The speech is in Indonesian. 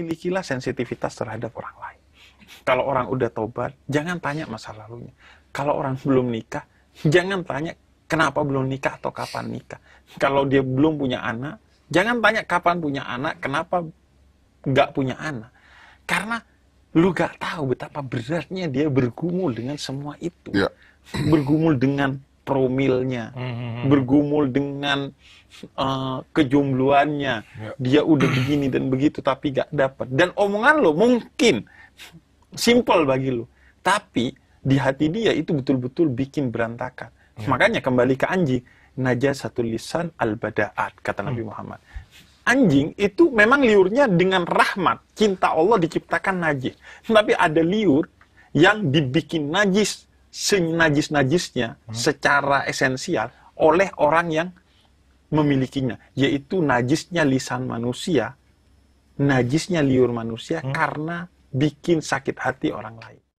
milikilah sensitivitas terhadap orang lain. Kalau orang udah tobat, jangan tanya masa lalunya. Kalau orang belum nikah, jangan tanya kenapa belum nikah atau kapan nikah. Kalau dia belum punya anak, jangan tanya kapan punya anak, kenapa nggak punya anak. Karena lu gak tahu betapa beratnya dia bergumul dengan semua itu. Ya. Bergumul dengan promilnya, hmm. bergumul dengan uh, eh, Yeah. Ya. Dia udah begini dan begitu tapi gak dapat. Dan omongan lo mungkin simpel bagi lo, tapi di hati dia itu betul-betul bikin berantakan. Yeah. Makanya kembali ke anjing, satu lisan al-bada'at kata Nabi hmm. Muhammad. Anjing itu memang liurnya dengan rahmat, cinta Allah diciptakan najis. Tapi ada liur yang dibikin najis senajis-najisnya hmm. secara esensial oleh orang yang memilikinya, yaitu najisnya lisan manusia, najisnya liur manusia hmm. karena bikin sakit hati orang lain.